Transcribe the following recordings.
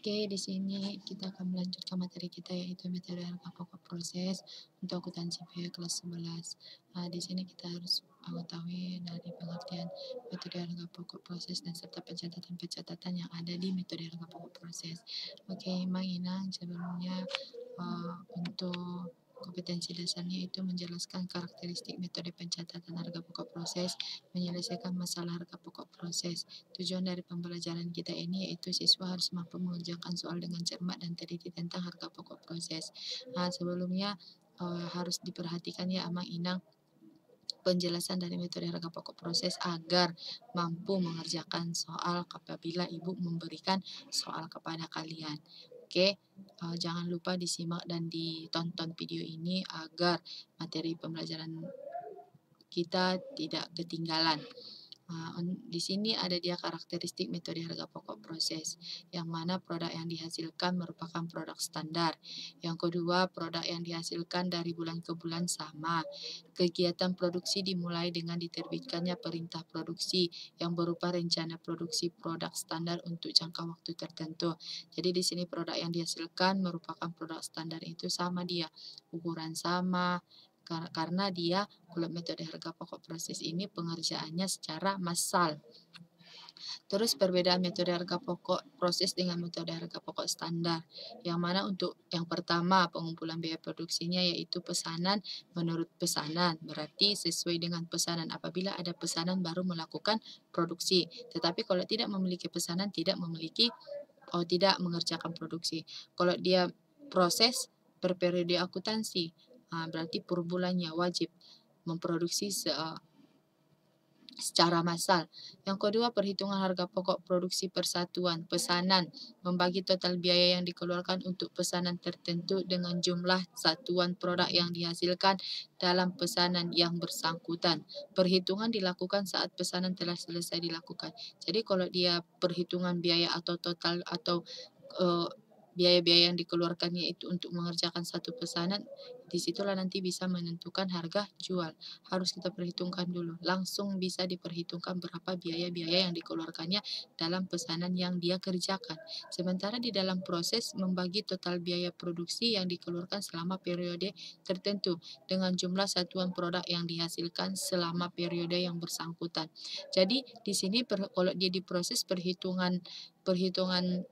Oke, di sini kita akan melanjutkan materi kita yaitu metode alpha pokok proses untuk akuntansi biaya e kelas 11. Nah, di sini kita harus mengetahui dari pengertian metode alpha pokok proses dan serta pencatatan-pencatatan yang ada di metode alpha pokok proses. Oke, Mang Inang sebelumnya uh, untuk Kompetensi dasarnya itu menjelaskan karakteristik metode pencatatan harga pokok proses, menyelesaikan masalah harga pokok proses. Tujuan dari pembelajaran kita ini yaitu siswa harus mampu mengerjakan soal dengan cermat dan teliti tentang harga pokok proses. Nah, sebelumnya uh, harus diperhatikan ya Amang Inang penjelasan dari metode harga pokok proses agar mampu mengerjakan soal apabila ibu memberikan soal kepada kalian. Oke, uh, jangan lupa disimak dan ditonton video ini agar materi pembelajaran kita tidak ketinggalan. Eh, di sini ada dia karakteristik metode harga pokok proses, yang mana produk yang dihasilkan merupakan produk standar. Yang kedua, produk yang dihasilkan dari bulan ke bulan sama. Kegiatan produksi dimulai dengan diterbitkannya perintah produksi yang berupa rencana produksi produk standar untuk jangka waktu tertentu. Jadi di sini produk yang dihasilkan merupakan produk standar itu sama dia, ukuran sama, karena dia kalau metode harga pokok proses ini pengerjaannya secara massal. Terus perbedaan metode harga pokok proses dengan metode harga pokok standar, yang mana untuk yang pertama pengumpulan biaya produksinya yaitu pesanan menurut pesanan, berarti sesuai dengan pesanan apabila ada pesanan baru melakukan produksi. Tetapi kalau tidak memiliki pesanan tidak memiliki oh tidak mengerjakan produksi. Kalau dia proses berperiode akuntansi, Ah, berarti per bulannya wajib memproduksi se ah, secara massal. Yang kedua, perhitungan harga pokok produksi persatuan, pesanan, membagi total biaya yang dikeluarkan untuk pesanan tertentu dengan jumlah satuan produk yang dihasilkan dalam pesanan yang bersangkutan. Perhitungan dilakukan saat pesanan telah selesai dilakukan. Jadi kalau dia perhitungan biaya atau total atau uh, biaya-biaya yang dikeluarkannya itu untuk mengerjakan satu pesanan, disitulah nanti bisa menentukan harga jual. Harus kita perhitungkan dulu. Langsung bisa diperhitungkan berapa biaya-biaya yang dikeluarkannya dalam pesanan yang dia kerjakan. Sementara di dalam proses membagi total biaya produksi yang dikeluarkan selama periode tertentu dengan jumlah satuan produk yang dihasilkan selama periode yang bersangkutan. Jadi di sini kalau dia diproses perhitungan perhitungan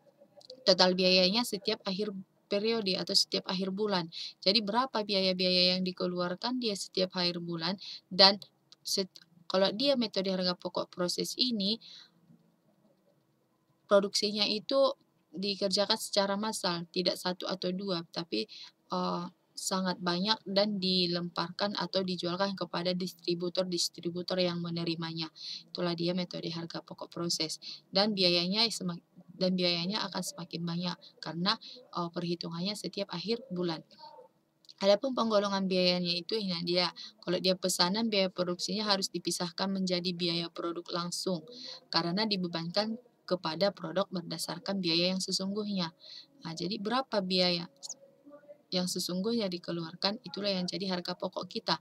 total biayanya setiap akhir periode atau setiap akhir bulan. Jadi berapa biaya-biaya yang dikeluarkan dia setiap akhir bulan dan set, kalau dia metode harga pokok proses ini produksinya itu dikerjakan secara massal, tidak satu atau dua, tapi uh, sangat banyak dan dilemparkan atau dijualkan kepada distributor-distributor yang menerimanya. Itulah dia metode harga pokok proses. Dan biayanya dan biayanya akan semakin banyak karena uh, perhitungannya setiap akhir bulan. Adapun penggolongan biayanya itu ini dia. Kalau dia pesanan biaya produksinya harus dipisahkan menjadi biaya produk langsung karena dibebankan kepada produk berdasarkan biaya yang sesungguhnya. Nah, jadi berapa biaya yang sesungguhnya dikeluarkan itulah yang jadi harga pokok kita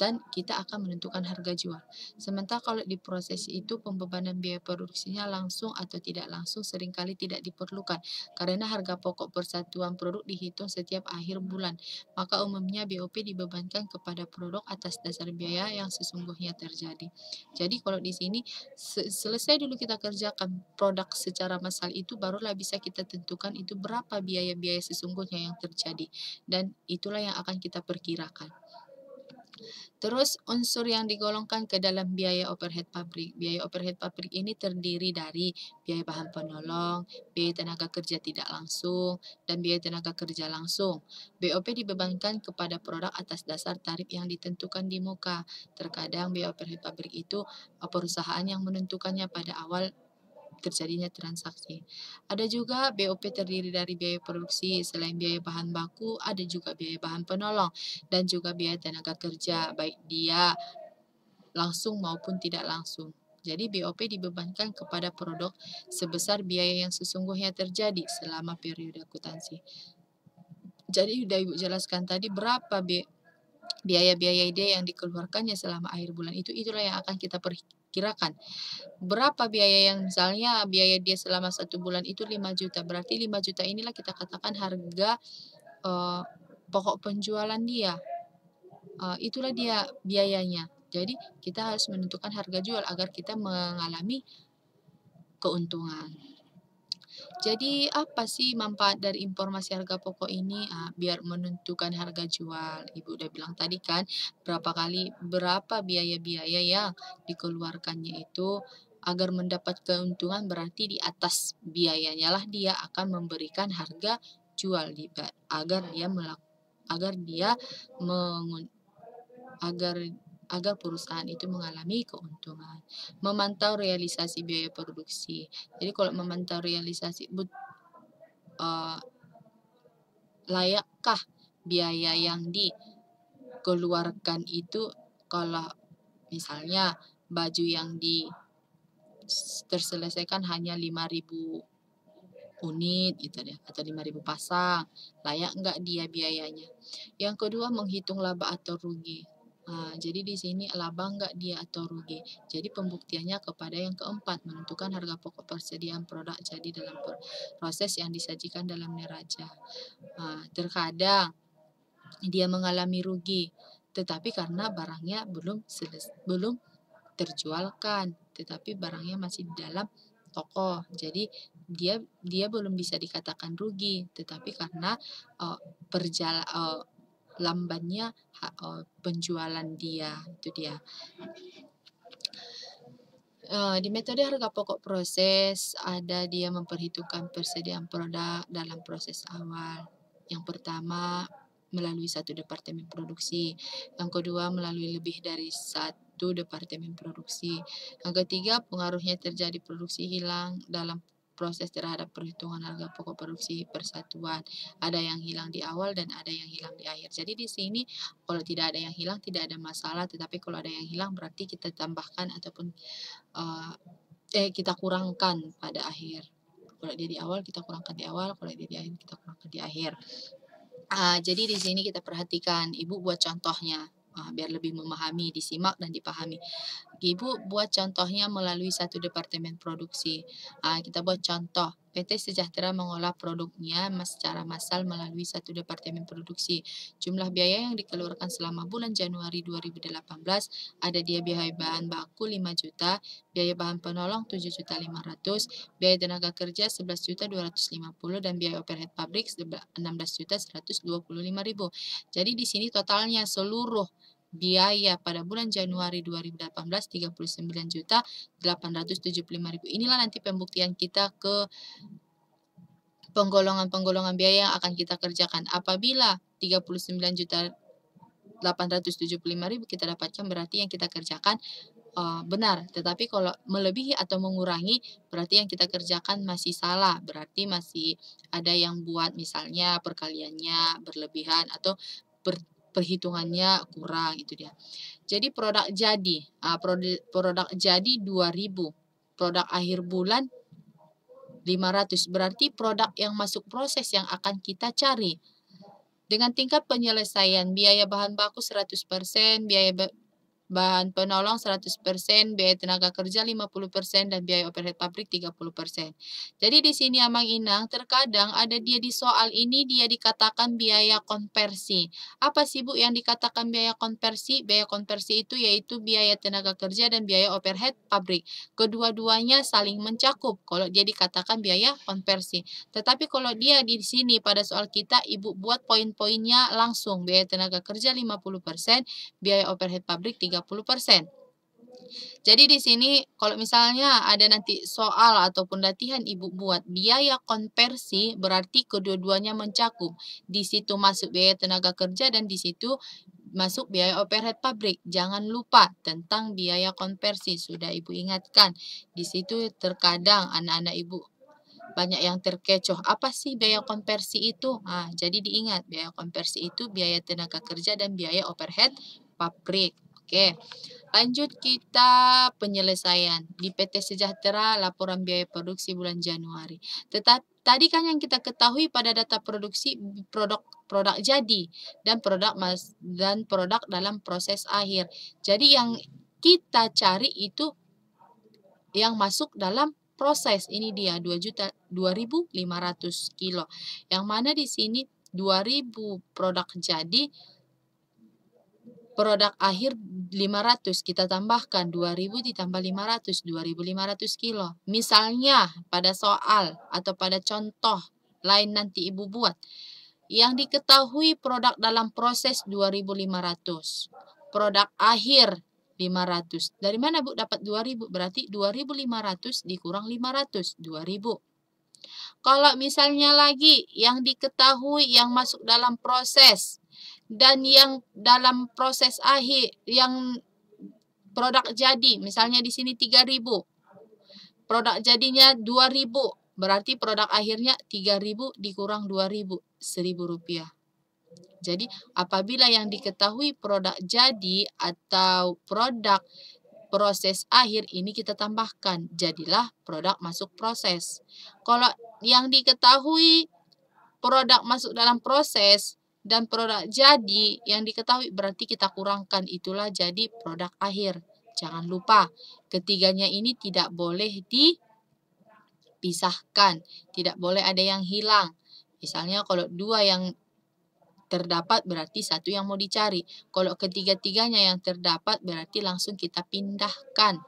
dan kita akan menentukan harga jual. Sementara kalau di proses itu pembebanan biaya produksinya langsung atau tidak langsung seringkali tidak diperlukan karena harga pokok persatuan produk dihitung setiap akhir bulan. Maka umumnya BOP dibebankan kepada produk atas dasar biaya yang sesungguhnya terjadi. Jadi kalau di sini selesai dulu kita kerjakan produk secara massal itu barulah bisa kita tentukan itu berapa biaya-biaya sesungguhnya yang terjadi dan itulah yang akan kita perkirakan. Terus unsur yang digolongkan ke dalam biaya overhead pabrik. Biaya overhead pabrik ini terdiri dari biaya bahan penolong, biaya tenaga kerja tidak langsung, dan biaya tenaga kerja langsung. BOP dibebankan kepada produk atas dasar tarif yang ditentukan di muka. Terkadang biaya overhead pabrik itu perusahaan yang menentukannya pada awal terjadinya transaksi. Ada juga BOP terdiri dari biaya produksi, selain biaya bahan baku, ada juga biaya bahan penolong, dan juga biaya tenaga kerja, baik dia langsung maupun tidak langsung. Jadi BOP dibebankan kepada produk sebesar biaya yang sesungguhnya terjadi selama periode akuntansi. Jadi sudah Ibu jelaskan tadi berapa biaya biaya ide yang dikeluarkannya selama akhir bulan itu itulah yang akan kita kirakan berapa biaya yang misalnya biaya dia selama satu bulan itu 5 juta berarti 5 juta inilah kita katakan harga uh, pokok penjualan dia uh, itulah dia biayanya jadi kita harus menentukan harga jual agar kita mengalami keuntungan jadi apa sih manfaat dari informasi harga pokok ini? Ah, biar menentukan harga jual. Ibu udah bilang tadi kan berapa kali berapa biaya-biaya yang dikeluarkannya itu agar mendapat keuntungan berarti di atas biayanya lah dia akan memberikan harga jual agar dia melak agar dia mengun agar agar perusahaan itu mengalami keuntungan. Memantau realisasi biaya produksi. Jadi kalau memantau realisasi but, uh, layakkah biaya yang dikeluarkan itu kalau misalnya baju yang di terselesaikan hanya 5000 unit gitu deh atau 5000 pasang layak nggak dia biayanya yang kedua menghitung laba atau rugi Eh, jadi di sini laba enggak dia atau rugi. Jadi pembuktiannya kepada yang keempat menentukan harga pokok persediaan produk jadi dalam proses yang disajikan dalam neraca. Uh, terkadang dia mengalami rugi, tetapi karena barangnya belum seles, belum terjualkan, tetapi barangnya masih di dalam toko. Jadi dia dia belum bisa dikatakan rugi, tetapi karena uh, perjala, uh, lambannya oh, penjualan dia itu dia eh, di metode harga pokok proses ada dia memperhitungkan persediaan produk dalam proses awal. Yang pertama melalui satu departemen produksi, yang kedua melalui lebih dari satu departemen produksi, yang ketiga pengaruhnya terjadi produksi hilang dalam proses terhadap perhitungan harga pokok produksi persatuan. Ada yang hilang di awal dan ada yang hilang di akhir. Jadi di sini kalau tidak ada yang hilang tidak ada masalah, tetapi kalau ada yang hilang berarti kita tambahkan ataupun uh, eh kita kurangkan pada akhir. Kalau dia di awal kita kurangkan di awal, kalau dia di akhir kita kurangkan di akhir. Uh, jadi di sini kita perhatikan ibu buat contohnya ah, biar lebih memahami, disimak dan dipahami. Ibu buat contohnya melalui satu departemen produksi. Uh, kita buat contoh. PT Sejahtera mengolah produknya secara massal melalui satu departemen produksi. Jumlah biaya yang dikeluarkan selama bulan Januari 2018 ada dia biaya bahan baku 5 juta, biaya bahan penolong 7 juta 500, biaya tenaga kerja 11 juta 250 dan biaya overhead pabrik 16 juta 125 ribu. Jadi di sini totalnya seluruh biaya pada bulan Januari 2018 39.875.000 Inilah nanti pembuktian kita ke penggolongan-penggolongan biaya yang akan kita kerjakan. Apabila 39.875.000 kita dapatkan berarti yang kita kerjakan uh, benar. Tetapi kalau melebihi atau mengurangi berarti yang kita kerjakan masih salah. Berarti masih ada yang buat misalnya perkaliannya berlebihan atau ber, perhitungannya kurang itu dia. Jadi produk jadi, uh, ah, produk, produk jadi 2000, produk akhir bulan 500. Berarti produk yang masuk proses yang akan kita cari. Dengan tingkat penyelesaian biaya bahan baku 100%, biaya bahan penolong 100%, biaya tenaga kerja 50%, dan biaya overhead pabrik 30%. Jadi di sini Amang Inang, terkadang ada dia di soal ini, dia dikatakan biaya konversi. Apa sih Bu yang dikatakan biaya konversi? Biaya konversi itu yaitu biaya tenaga kerja dan biaya overhead pabrik. Kedua-duanya saling mencakup kalau dia dikatakan biaya konversi. Tetapi kalau dia di sini pada soal kita, Ibu buat poin-poinnya langsung. Biaya tenaga kerja 50%, biaya overhead pabrik 30%. 30%. Jadi di sini kalau misalnya ada nanti soal ataupun latihan ibu buat biaya konversi berarti kedua-duanya mencakup. Di situ masuk biaya tenaga kerja dan di situ masuk biaya overhead pabrik. Jangan lupa tentang biaya konversi sudah ibu ingatkan. Di situ terkadang anak-anak ibu banyak yang terkecoh. Apa sih biaya konversi itu? Nah, jadi diingat biaya konversi itu biaya tenaga kerja dan biaya overhead pabrik. Oke. Lanjut kita penyelesaian di PT Sejahtera laporan biaya produksi bulan Januari. Tetap tadi kan yang kita ketahui pada data produksi produk produk jadi dan produk mas, dan produk dalam proses akhir. Jadi yang kita cari itu yang masuk dalam proses ini dia 2 juta 2500 kilo. Yang mana di sini 2000 produk jadi Produk akhir 500 kita tambahkan 2000 ditambah 500 2500 kilo. Misalnya pada soal atau pada contoh lain nanti ibu buat yang diketahui produk dalam proses 2500. Produk akhir 500. Dari mana Bu dapat 2000? Berarti 2500 dikurang 500, 2000. Kalau misalnya lagi yang diketahui yang masuk dalam proses dan yang dalam proses akhir yang produk jadi misalnya di sini 3000 produk jadinya 2000 berarti produk akhirnya 3000 dikurang 2000 1000 rupiah jadi apabila yang diketahui produk jadi atau produk proses akhir ini kita tambahkan jadilah produk masuk proses kalau yang diketahui produk masuk dalam proses dan produk jadi yang diketahui berarti kita kurangkan itulah jadi produk akhir. Jangan lupa ketiganya ini tidak boleh dipisahkan, tidak boleh ada yang hilang. Misalnya kalau dua yang terdapat berarti satu yang mau dicari. Kalau ketiga-tiganya yang terdapat berarti langsung kita pindahkan.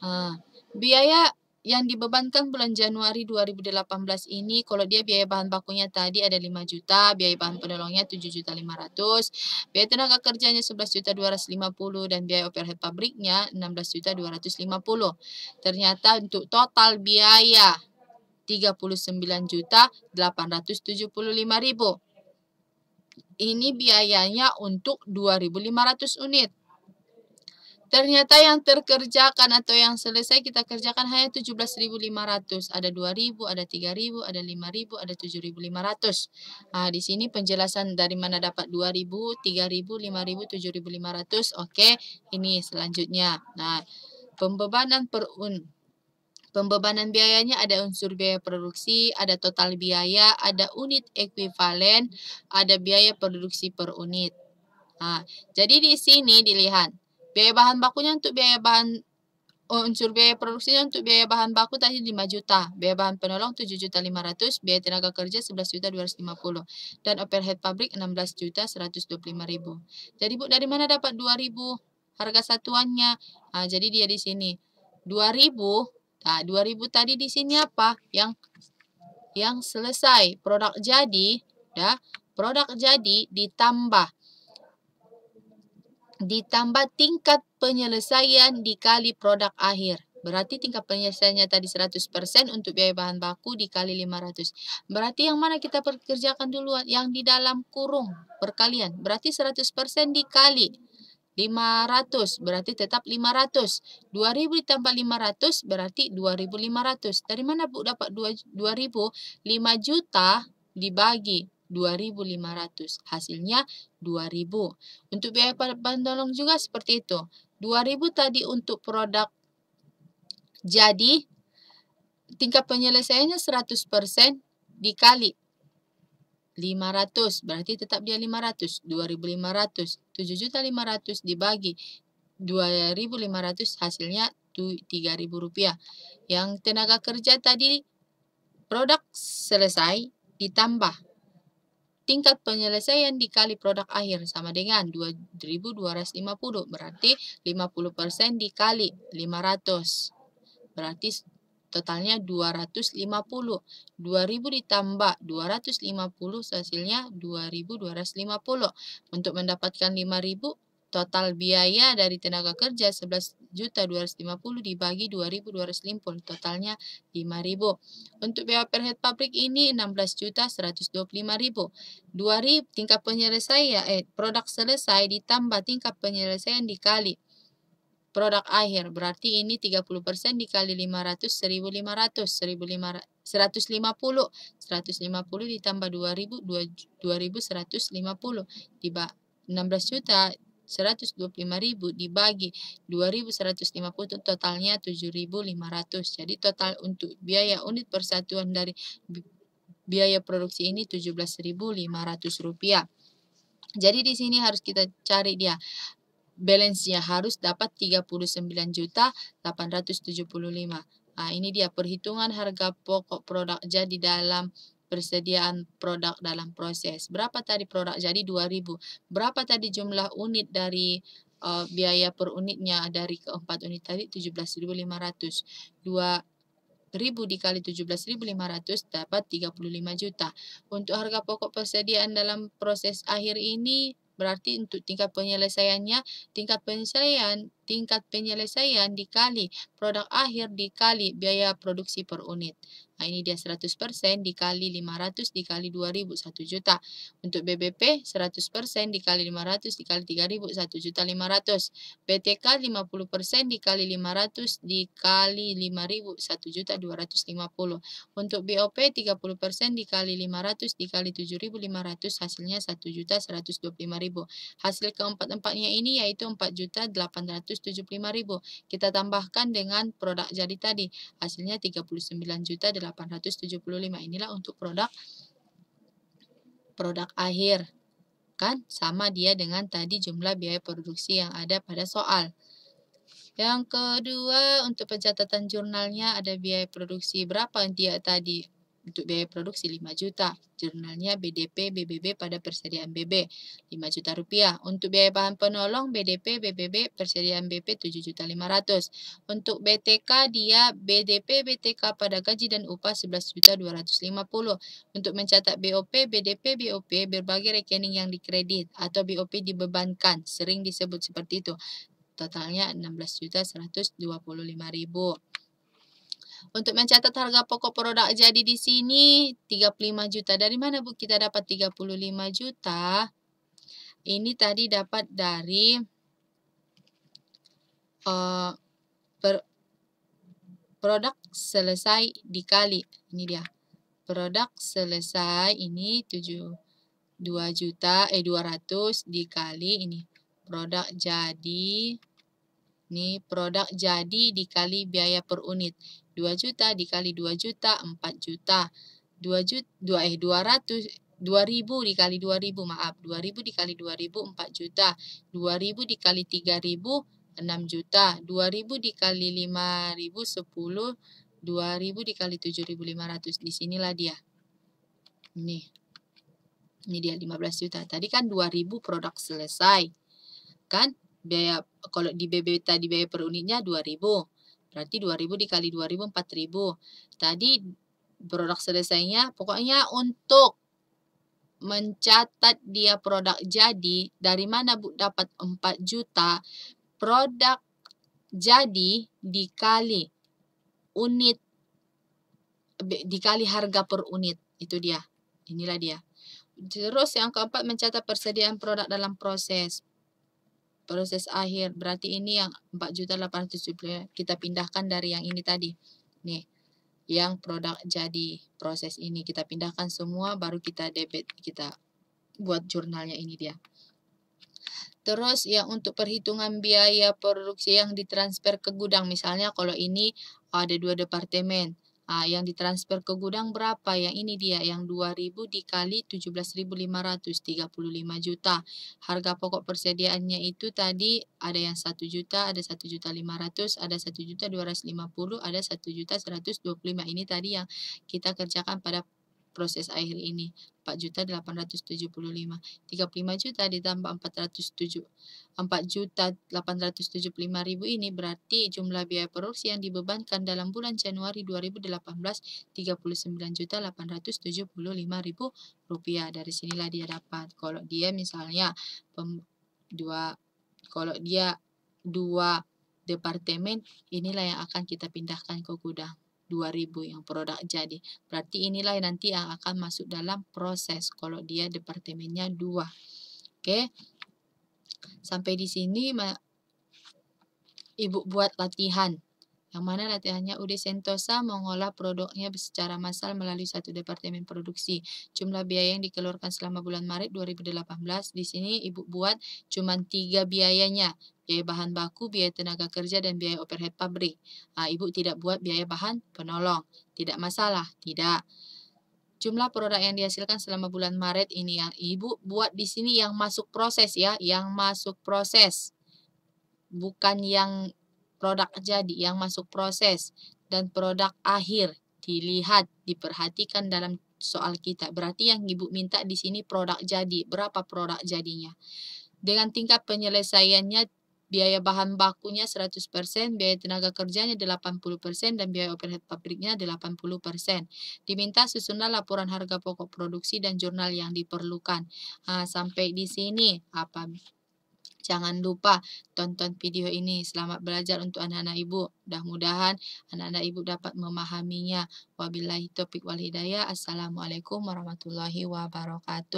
Ah, biaya yang dibebankan bulan Januari 2018 ini kalau dia biaya bahan bakunya tadi ada 5 juta, biaya bahan penolongnya 7 juta 500, biaya tenaga kerjanya 11 juta 250 dan biaya overhead pabriknya 16 juta 250. Ternyata untuk total biaya 39 juta 875 ribu. Ini biayanya untuk 2.500 unit. Ternyata yang terkerjakan atau yang selesai kita kerjakan hanya 17.500. Ada 2.000, ada 3.000, ada 5.000, ada 7.500. Nah, di sini penjelasan dari mana dapat 2.000, 3.000, 5.000, 7.500. Oke, ini selanjutnya. Nah, pembebanan per un Pembebanan biayanya ada unsur biaya produksi, ada total biaya, ada unit ekuivalen, ada biaya produksi per unit. Nah, jadi di sini dilihat Biaya bahan bakunya untuk biaya bahan oh, unsur biaya produksinya untuk biaya bahan baku tadi 5 juta, biaya bahan penolong 7 juta 500, biaya tenaga kerja 11 juta 250 dan overhead pabrik 16 juta 125 ribu. Jadi Bu dari mana dapat 2000 harga satuannya? Nah, jadi dia di sini 2000. Nah, 2000 tadi di sini apa? Yang yang selesai produk jadi, ya. Produk jadi ditambah ditambah tingkat penyelesaian dikali produk akhir. Berarti tingkat penyelesaiannya tadi 100% untuk biaya bahan baku dikali 500. Berarti yang mana kita perkerjakan duluan? Yang di dalam kurung perkalian. Berarti 100% dikali 500 berarti tetap 500. 2000 ditambah 500 berarti 2500. Dari mana Bu dapat 2000? 5 juta dibagi 2.500. Hasilnya 2.000. Untuk biaya penolong juga seperti itu. 2.000 tadi untuk produk jadi tingkat penyelesaiannya 100% dikali 500 berarti tetap dia 500 2500 7 juta 500 dibagi 2500 hasilnya 3000 rupiah yang tenaga kerja tadi produk selesai ditambah Tingkat penyelesaian dikali produk akhir sama dengan 2250 berarti 50% dikali 500. Berarti totalnya 250. 2000 ditambah 250 hasilnya 2250. Untuk mendapatkan 5000 Total biaya dari tenaga kerja 11.250 dibagi 2.200 limpul, totalnya 5.000. Untuk biaya per head pabrik ini 16.125.000. 2.000 tingkat penyelesaian eh produk selesai ditambah tingkat penyelesaian dikali produk akhir. Berarti ini 30% dikali 500 1500 1500 150 150 ditambah 2000 2150 tiba 16 juta 125.000 dibagi 2.150 totalnya 7.500. Jadi total untuk biaya unit persatuan dari biaya produksi ini 17.500 rupiah Jadi di sini harus kita cari dia balance-nya harus dapat 39 juta 875. Nah, ini dia perhitungan harga pokok produk jadi dalam persediaan produk dalam proses. Berapa tadi produk? Jadi 2000. Berapa tadi jumlah unit dari uh, biaya per unitnya dari keempat unit tadi 17.500. 2000 dikali 17.500 dapat 35 juta. Untuk harga pokok persediaan dalam proses akhir ini berarti untuk tingkat penyelesaiannya tingkat penyelesaian tingkat penyelesaian dikali produk akhir dikali biaya produksi per unit Nah, ini dia 100% dikali 500 dikali 2000 1 juta. Untuk BBP 100% dikali 500 dikali 3000 1 juta 500. PTK 50% dikali 500 dikali 5000 1 juta 250. Untuk BOP 30% dikali 500 dikali 7500 hasilnya 1 juta 125.000. Hasil keempat-empatnya ini yaitu 4 juta 875.000. Kita tambahkan dengan produk jadi tadi hasilnya 39 juta 875 inilah untuk produk produk akhir. Kan sama dia dengan tadi jumlah biaya produksi yang ada pada soal. Yang kedua, untuk pencatatan jurnalnya ada biaya produksi berapa dia tadi? untuk biaya produksi 5 juta, jurnalnya BDP BBB pada persediaan BB 5 juta rupiah, untuk biaya bahan penolong BDP BBB persediaan BP 7 juta 500, untuk BTK dia BDP BTK pada gaji dan upah 11 juta 250, untuk mencatat BOP BDP BOP berbagai rekening yang dikredit atau BOP dibebankan, sering disebut seperti itu, totalnya juta ribu untuk mencatat harga pokok produk jadi di sini 35 juta. Dari mana Bu kita dapat 35 juta? Ini tadi dapat dari uh, per, produk selesai dikali. Ini dia. Produk selesai ini 7 2 juta eh 200 dikali ini produk jadi ini produk jadi dikali biaya per unit. 2 juta dikali 2 juta 4 juta. 2 eh, juta 2 eh 200 2000 dikali 2000 maaf 2000 dikali 2000 4 juta 2000 dikali 3000 6 juta 2000 dikali 5000 10 2000 dikali 7500 di sinilah dia Nih. ini dia 15 juta tadi kan 2000 produk selesai kan biaya kalau di BB tadi biaya per unitnya 2000 Berarti 2000 dikali 2000 4000. Tadi produk selesainya pokoknya untuk mencatat dia produk jadi dari mana Bu dapat 4 juta produk jadi dikali unit dikali harga per unit itu dia inilah dia terus yang keempat mencatat persediaan produk dalam proses proses akhir. Berarti ini yang juta 4.870 kita pindahkan dari yang ini tadi. Nih, yang produk jadi proses ini kita pindahkan semua baru kita debit kita buat jurnalnya ini dia. Terus ya untuk perhitungan biaya produksi yang ditransfer ke gudang misalnya kalau ini ada dua departemen Ah, yang ditransfer ke gudang berapa? Yang ini dia, yang 2000 dikali 17.500, 35 juta. Harga pokok persediaannya itu tadi ada yang 1 juta, ada 1 juta 500, ada 1 juta 250, ada 1 juta 125. Ini tadi yang kita kerjakan pada proses akhir ini 4 juta 875 35 juta ditambah 407 4 juta 875 ribu ini berarti jumlah biaya produksi yang dibebankan dalam bulan Januari 2018 39 juta 875 ribu rupiah dari sinilah dia dapat kalau dia misalnya pem, dua kalau dia dua departemen inilah yang akan kita pindahkan ke gudang 2000 yang produk jadi. Berarti inilah yang nanti yang akan masuk dalam proses kalau dia departemennya dua. Oke. Sampai di sini Ibu buat latihan yang mana latihannya UD Sentosa mengolah produknya secara massal melalui satu departemen produksi. Jumlah biaya yang dikeluarkan selama bulan Maret 2018 di sini Ibu buat cuma tiga biayanya biaya bahan baku, biaya tenaga kerja, dan biaya overhead pabrik. Uh, Ibu tidak buat biaya bahan penolong. Tidak masalah, tidak. Jumlah produk yang dihasilkan selama bulan Maret ini yang Ibu buat di sini yang masuk proses ya, yang masuk proses. Bukan yang produk jadi, yang masuk proses. Dan produk akhir dilihat, diperhatikan dalam soal kita. Berarti yang Ibu minta di sini produk jadi, berapa produk jadinya. Dengan tingkat penyelesaiannya biaya bahan bakunya 100%, biaya tenaga kerjanya 80%, dan biaya overhead pabriknya 80%. Diminta susunlah laporan harga pokok produksi dan jurnal yang diperlukan. Nah, sampai di sini, apa Jangan lupa tonton video ini. Selamat belajar untuk anak-anak ibu. Mudah-mudahan anak-anak ibu dapat memahaminya. Wabillahi taufiq wal hidayah. Assalamualaikum warahmatullahi wabarakatuh.